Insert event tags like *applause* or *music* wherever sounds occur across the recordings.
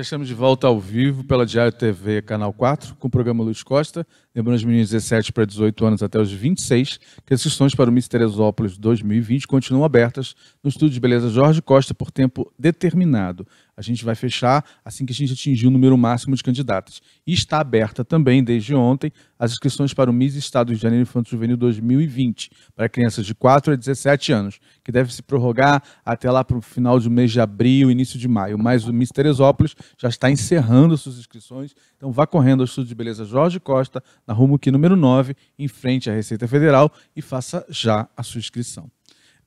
já estamos de volta ao vivo pela Diário TV, canal 4, com o programa Luiz Costa, lembrando os meninos de 17 para 18 anos até os 26, que as inscrições para o Miss Teresópolis 2020 continuam abertas no Estúdio de Beleza Jorge Costa por tempo determinado. A gente vai fechar assim que a gente atingir o número máximo de candidatos. E está aberta também, desde ontem, as inscrições para o MIS Estado de Janeiro Infanto Juvenil 2020, para crianças de 4 a 17 anos, que deve se prorrogar até lá para o final do mês de abril, início de maio. Mas o MIS Teresópolis já está encerrando suas inscrições, então vá correndo ao Estudo de Beleza Jorge Costa, na Rumo Q número 9, em frente à Receita Federal, e faça já a sua inscrição.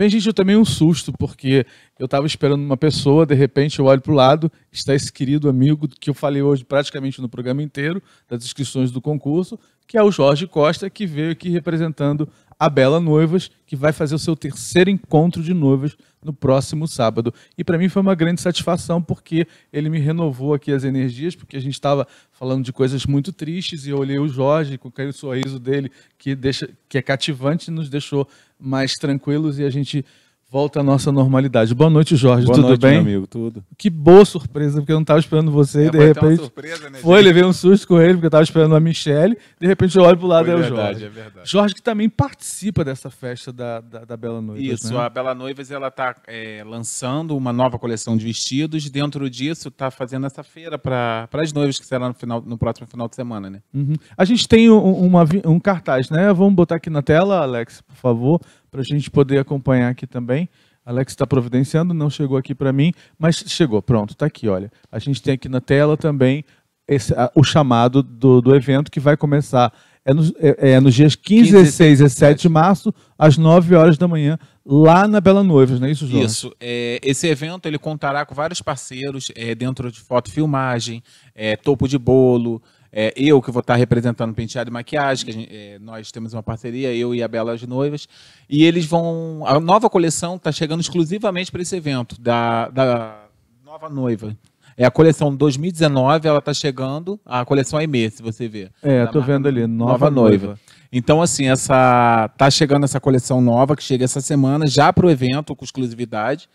Bem, gente, eu também um susto, porque eu estava esperando uma pessoa, de repente eu olho para o lado, está esse querido amigo que eu falei hoje praticamente no programa inteiro, das inscrições do concurso, que é o Jorge Costa, que veio aqui representando a Bela Noivas, que vai fazer o seu terceiro encontro de noivas no próximo sábado. E para mim foi uma grande satisfação, porque ele me renovou aqui as energias, porque a gente estava falando de coisas muito tristes, e eu olhei o Jorge com o sorriso dele, que, deixa, que é cativante, nos deixou mais tranquilos e a gente Volta à nossa normalidade. Boa noite, Jorge. Boa tudo noite, bem? Meu amigo, tudo. Que boa surpresa, porque eu não estava esperando você é, de repente. Surpresa, né, foi, gente? levei um susto com ele, porque eu estava esperando a Michelle. De repente eu olho para o lado e é o Jorge. É verdade. Jorge que também participa dessa festa da, da, da Bela Noiva. Isso, né? a Bela Noivas ela está é, lançando uma nova coleção de vestidos. Dentro disso, está fazendo essa feira para as noivas que será no, final, no próximo final de semana, né? Uhum. A gente tem um, uma, um cartaz, né? Vamos botar aqui na tela, Alex, por favor para a gente poder acompanhar aqui também. Alex está providenciando, não chegou aqui para mim, mas chegou, pronto, está aqui, olha. A gente tem aqui na tela também esse, a, o chamado do, do evento que vai começar é, no, é, é, nos dias 15, 15 16 e 17 de março, às 9 horas da manhã, lá na Bela Noiva, não é isso, João? Isso. É, esse evento ele contará com vários parceiros, é, dentro de foto filmagem, é, topo de bolo, é, eu que vou estar representando Penteado e Maquiagem, que gente, é, nós temos uma parceria, eu e a Bela as Noivas, e eles vão. A nova coleção está chegando exclusivamente para esse evento da, da Nova Noiva. É a coleção 2019, ela está chegando, a coleção é Aimee, se você ver. É, estou vendo ali, Nova, Nova Noiva. Noiva. Então, assim, essa está chegando essa coleção nova, que chega essa semana, já para o evento, com exclusividade.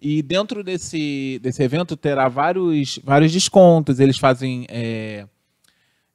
E dentro desse, desse evento terá vários, vários descontos. Eles fazem é,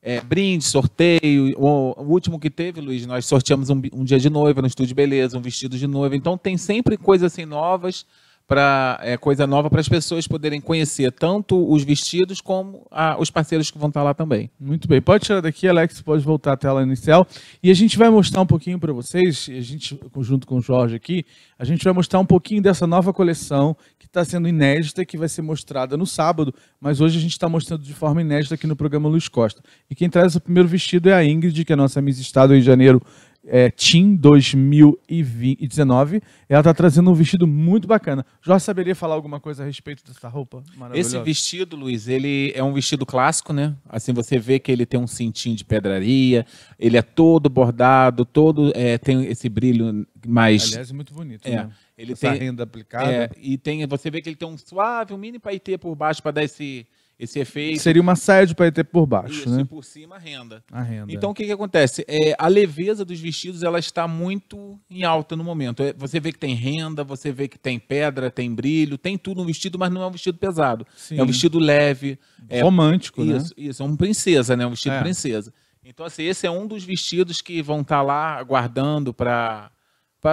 é, brinde, sorteio. O, último que teve, Luiz, nós sorteamos um, um, dia de noiva no estúdio Beleza, um vestido de noiva. Então tem sempre coisas assim novas para é, coisa nova para as pessoas poderem conhecer tanto os vestidos como a, os parceiros que vão estar tá lá também. Muito bem, pode tirar daqui, Alex, pode voltar à tela inicial e a gente vai mostrar um pouquinho para vocês, a gente junto com o Jorge aqui, a gente vai mostrar um pouquinho dessa nova coleção que está sendo inédita, que vai ser mostrada no sábado, mas hoje a gente está mostrando de forma inédita aqui no programa Luiz Costa. E quem traz o primeiro vestido é a Ingrid, que é a nossa Miss Estado em Janeiro é, Team 2019. Ela está trazendo um vestido muito bacana. Jorge saberia falar alguma coisa a respeito dessa roupa Esse vestido, Luiz, ele é um vestido clássico, né? Assim, você vê que ele tem um cintinho de pedraria, ele é todo bordado, todo é, tem esse brilho mais... Aliás, é muito bonito, é. né? Ele Essa tem, renda aplicada. É, e tem, você vê que ele tem um suave, um mini paetê por baixo para dar esse esse efeito. Seria uma saia de paetê por baixo, Isso, né? E por cima a renda. A renda. Então é. o que, que acontece? É, a leveza dos vestidos ela está muito em alta no momento. É, você vê que tem renda, você vê que tem pedra, tem brilho, tem tudo no vestido, mas não é um vestido pesado. Sim. É um vestido leve. É, Romântico, isso, né? Isso, é uma princesa, né? Um vestido é. princesa. Então, assim, esse é um dos vestidos que vão estar tá lá aguardando para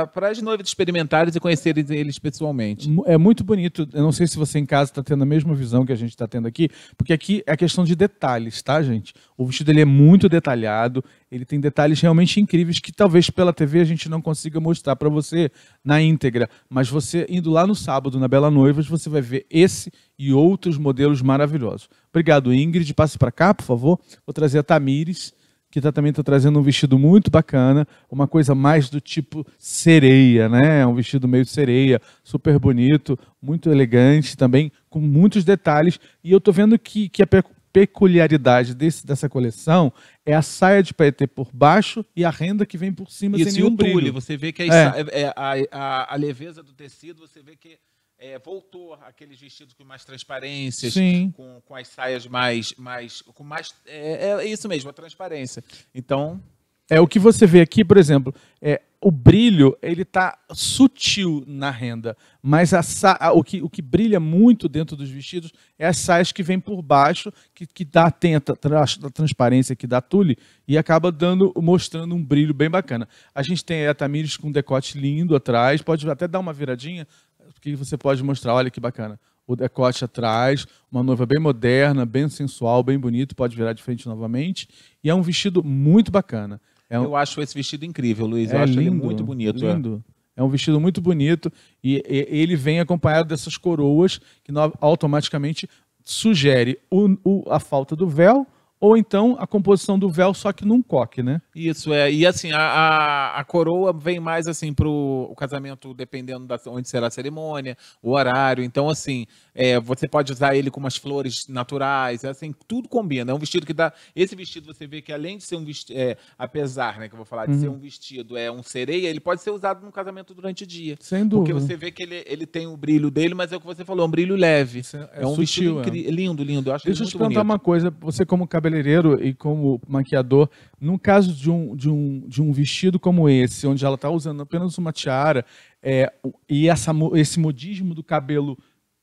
para as noivas experimentarem e conhecerem eles pessoalmente. É muito bonito. Eu não sei se você em casa está tendo a mesma visão que a gente está tendo aqui, porque aqui é questão de detalhes, tá, gente? O vestido ele é muito detalhado, ele tem detalhes realmente incríveis que talvez pela TV a gente não consiga mostrar para você na íntegra, mas você indo lá no sábado na Bela Noivas, você vai ver esse e outros modelos maravilhosos. Obrigado, Ingrid. Passe para cá, por favor. Vou trazer a Tamires que tá, também está trazendo um vestido muito bacana, uma coisa mais do tipo sereia, né? É um vestido meio sereia, super bonito, muito elegante também, com muitos detalhes. E eu estou vendo que, que a peculiaridade desse, dessa coleção é a saia de paetê por baixo e a renda que vem por cima Isso, sem nenhum e o brilho. Tule, você vê que é é. A, é, é a, a, a leveza do tecido, você vê que é, voltou aqueles vestidos com mais transparência, Com, com as saias mais. mais com mais é, é, é, isso mesmo, a transparência. Então. É o que você vê aqui, por exemplo, é, o brilho ele está sutil na renda, mas a, a, o, que, o que brilha muito dentro dos vestidos é as saias que vêm por baixo, que, que dá tem a, tra, a transparência que dá tule e acaba dando mostrando um brilho bem bacana. A gente tem a Tamires com decote lindo atrás, pode até dar uma viradinha que você pode mostrar, olha que bacana. O decote atrás, uma noiva bem moderna, bem sensual, bem bonito, pode virar de frente novamente. E é um vestido muito bacana. É um... Eu acho esse vestido incrível, Luiz. É Eu acho lindo, ele muito bonito. É. Lindo. É. É um vestido muito bonito e, ele vem acompanhado dessas coroas que automaticamente sugere o, o, a falta do véu ou então a composição do véu, só que num coque, né? Isso, é. E assim, a, a, a coroa vem mais assim para o casamento, dependendo de onde será a cerimônia, o horário. Então, assim, é, você pode usar ele com umas flores naturais, é assim, tudo combina. É um vestido que dá. Esse vestido você vê que além de ser um vestido, é, apesar, né, que eu vou falar, de uhum. ser um vestido, é um sereia, ele pode ser usado no casamento durante o dia. Sem dúvida. Porque você vê que ele, ele tem o brilho dele, mas é o que você falou, é um brilho leve. É, é um sutil, vestido é. lindo, lindo. Eu acho Deixa eu te perguntar bonito. uma coisa, você como cabelo cabeleireiro e como maquiador, no caso de um, de um, de um vestido como esse, onde ela está usando apenas uma tiara é, e essa, esse modismo do cabelo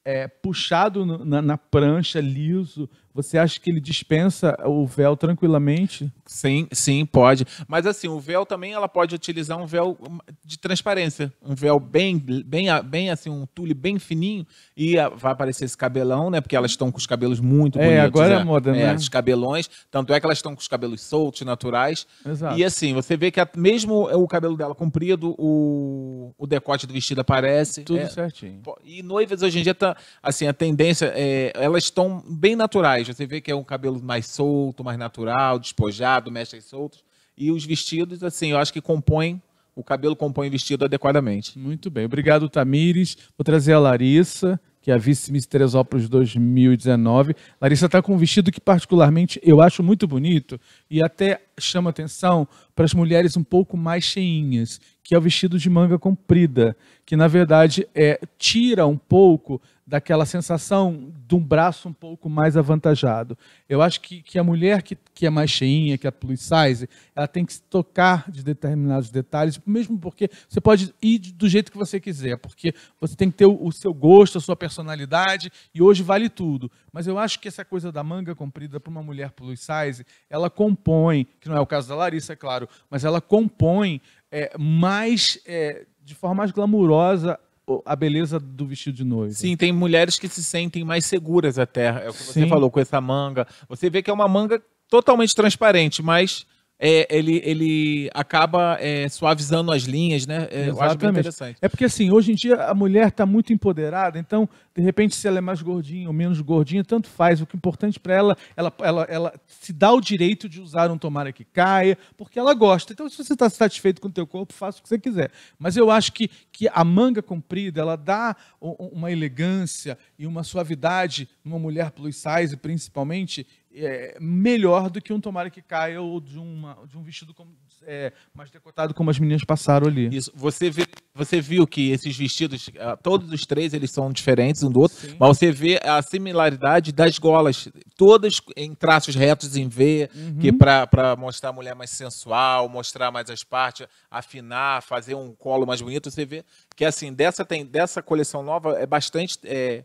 é, puxado na, na, prancha, liso, você acha que ele dispensa o véu tranquilamente? Sim, sim, pode. Mas assim, o véu também ela pode utilizar um véu de transparência, um véu bem, bem, bem assim, um tule bem fininho e ah, vai aparecer esse cabelão, né? Porque elas estão com os cabelos muito é, bonitos. Agora é, agora né? é moda, né? os cabelões, tanto é que elas estão com os cabelos soltos, naturais. Exato. E assim, você vê que a, mesmo o cabelo dela comprido, o, o decote do vestido aparece. Tudo é, certinho. E noivas hoje em dia tá, assim, a tendência é, elas estão bem naturais você vê que é um cabelo mais solto, mais natural, despojado, mechas soltos, E os vestidos, assim, eu acho que compõem, o cabelo compõe o vestido adequadamente. Muito bem, obrigado, Tamires. Vou trazer a Larissa, que é a vice-miss Teresópolis 2019. Larissa está com um vestido que, particularmente, eu acho muito bonito e até chama atenção para as mulheres um pouco mais cheinhas, que é o vestido de manga comprida, que na verdade é tira um pouco daquela sensação de um braço um pouco mais avantajado. Eu acho que, que a mulher que, que é mais cheinha, que é plus size, ela tem que se tocar de determinados detalhes, mesmo porque você pode ir do jeito que você quiser, porque você tem que ter o, o seu gosto, a sua personalidade, e hoje vale tudo. Mas eu acho que essa coisa da manga comprida para uma mulher plus size, ela compõe, que não é o caso da Larissa, é claro, mas ela compõe é, mais, é, de forma mais glamurosa a beleza do vestido de noiva. Sim, tem mulheres que se sentem mais seguras até. É o que você falou com essa manga. Você vê que é uma manga totalmente transparente, mas é, ele, ele acaba é, suavizando as linhas, né? É, eu acho bem interessante. É porque assim, hoje em dia a mulher está muito empoderada, então, de repente, se ela é mais gordinha ou menos gordinha, tanto faz. O que é importante para ela, ela, ela, ela se dá o direito de usar um tomara que caia, porque ela gosta. Então, se você está satisfeito com o teu corpo, faça o que você quiser. Mas eu acho que, que a manga comprida, ela dá uma elegância e uma suavidade numa mulher plus size, principalmente, é, melhor do que um tomara que caia ou de, uma, de um vestido como, é, mais decotado como as meninas passaram ali. Isso. Você, vê, você viu que esses vestidos, ah, todos os três, eles são diferentes um do outro, Sim. mas você vê a similaridade das golas, todas em traços retos em V, uhum. que para mostrar a mulher mais sensual, mostrar mais as partes, afinar, fazer um colo mais bonito, você vê que assim, dessa, tem, dessa coleção nova é bastante... É,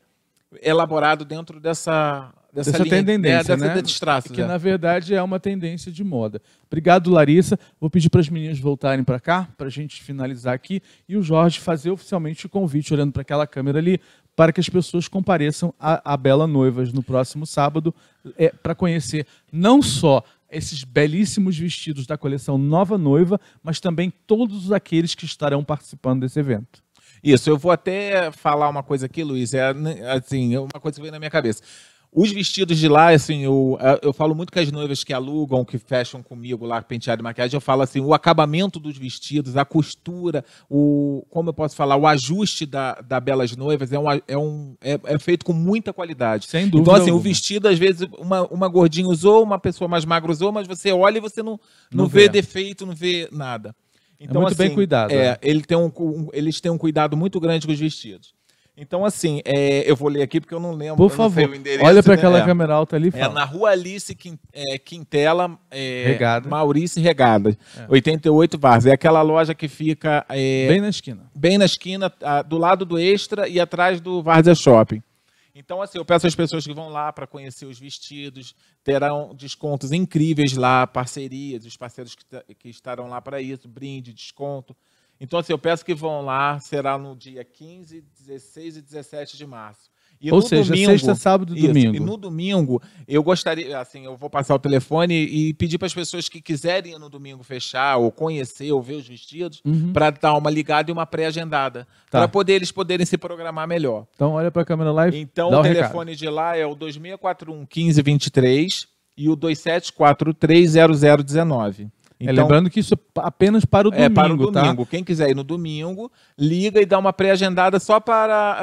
elaborado dentro dessa dessa, dessa linha, né, tendência, é, dessa, né? Traços, que é. na verdade é uma tendência de moda. Obrigado, Larissa. Vou pedir para as meninas voltarem para cá para a gente finalizar aqui e o Jorge fazer oficialmente o convite olhando para aquela câmera ali para que as pessoas compareçam à, a Bela Noivas no próximo sábado é, para conhecer não só esses belíssimos vestidos da coleção Nova Noiva, mas também todos aqueles que estarão participando desse evento. Isso, eu vou até falar uma coisa aqui, Luiz, é né, assim, é uma coisa que veio na minha cabeça. Os vestidos de lá, assim, eu, é, eu falo muito com as noivas que alugam, que fecham comigo lá, penteado e maquiagem, eu falo assim, o acabamento dos vestidos, a costura, o, como eu posso falar, o ajuste da, da Belas Noivas é, um, é, um, é, é feito com muita qualidade. Sem então, dúvida. Então, assim, alguma. o vestido, às vezes, uma, uma gordinha usou, uma pessoa mais magra usou, mas você olha e você não, não, não vê. vê defeito, não vê nada. Então, é muito assim, bem cuidado. É, né? ele tem um, um, eles têm um cuidado muito grande com os vestidos. Então, assim, é, eu vou ler aqui porque eu não lembro. Por favor, olha para né? aquela é. câmera alta ali. É, fala. É na rua Alice é, Quintela, é, Regada. Maurício Regada, é. 88 Vars. É aquela loja que fica. bem na esquina. Bem na esquina, do lado do Extra e atrás do Varsa Shopping. Então, assim, eu peço às pessoas que vão lá para conhecer os vestidos, terão descontos incríveis lá, parcerias, os parceiros que, que estarão lá para isso, brinde, desconto. Então, assim, eu peço que vão lá, será no dia 15, 16 e 17 de março. E Ou seja, domingo, sexta, sábado, e domingo. e no domingo, eu gostaria, assim, eu vou passar o telefone e pedir para as pessoas que quiserem no domingo fechar, ou conhecer, ou ver os vestidos, uhum. para dar uma ligada e uma pré-agendada. Tá. Para poder eles poderem se programar melhor. Então, olha para a câmera live. Então, o, o telefone recado. de lá é o 2641 1523 e o 27430019. É, então, é, lembrando que isso é apenas para o domingo. É para o domingo. Tá? Quem quiser ir no domingo, liga e dá uma pré-agendada só para.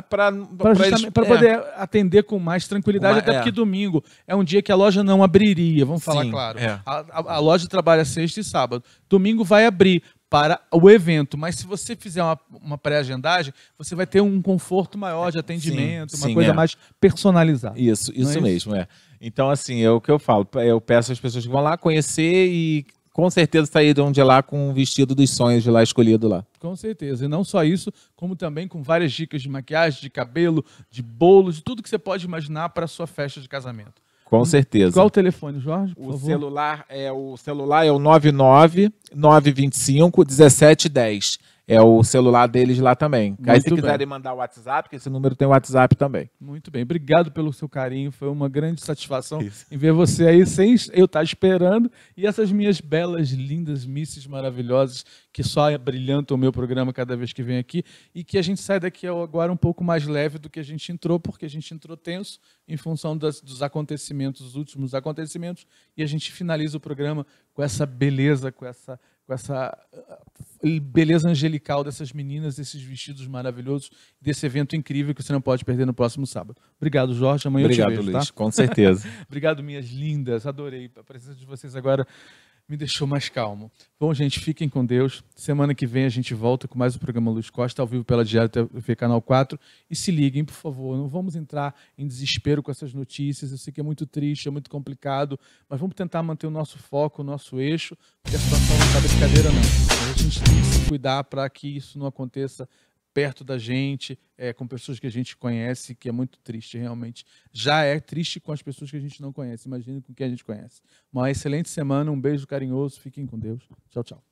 Para, para, para, para é. poder atender com mais tranquilidade, uma, até é. porque domingo é um dia que a loja não abriria, vamos falar Sim, claro. É. A, a, a loja trabalha sexta e sábado. Domingo vai abrir para o evento. Mas se você fizer uma, uma pré-agendagem, você vai ter um conforto maior de é, atendimento, sim, uma coisa é. mais personalizada. Isso, isso é mesmo, isso? é. Então, assim, é o que eu falo. Eu peço às pessoas que vão lá conhecer e com certeza saíram de é lá com o vestido dos sonhos de lá escolhido lá. Com certeza. E não só isso, como também com várias dicas de maquiagem, de cabelo, de bolo, de tudo que você pode imaginar para a sua festa de casamento. Com hum, certeza. Qual o telefone, Jorge? o favor? celular é o celular é o 99 925 1710 é o celular deles lá também. Muito Aí se bem. quiserem mandar o WhatsApp, que esse número tem o WhatsApp também. Muito bem, obrigado pelo seu carinho, foi uma grande satisfação Isso. em ver você aí sem eu estar esperando e essas minhas belas, lindas misses maravilhosas que só brilhantam o meu programa cada vez que vem aqui e que a gente sai daqui agora um pouco mais leve do que a gente entrou, porque a gente entrou tenso em função das, dos acontecimentos, dos últimos acontecimentos e a gente finaliza o programa com essa beleza, com essa com essa ah, ah, beleza angelical dessas meninas, desses vestidos maravilhosos, desse evento incrível que você não pode perder no próximo sábado. Obrigado, Jorge. Amanhã Obrigado, eu te vejo, Luiz. Tá? Com certeza. *laughs* Obrigado, minhas lindas. Adorei a presença de vocês agora me deixou mais calmo. Bom, gente, fiquem com Deus. Semana que vem a gente volta com mais o programa Luz Costa, ao vivo pela Diário TV Canal 4. E se liguem, por favor, não vamos entrar em desespero com essas notícias. Eu sei que é muito triste, é muito complicado, mas vamos tentar manter o nosso foco, o nosso eixo, porque a situação não está brincadeira, não. A gente tem que se cuidar para que isso não aconteça perto da gente, é, com pessoas que a gente conhece, que é muito triste, realmente. Já é triste com as pessoas que a gente não conhece. Imagina com quem a gente conhece. Uma excelente semana, um beijo carinhoso, fiquem com Deus. Tchau, tchau.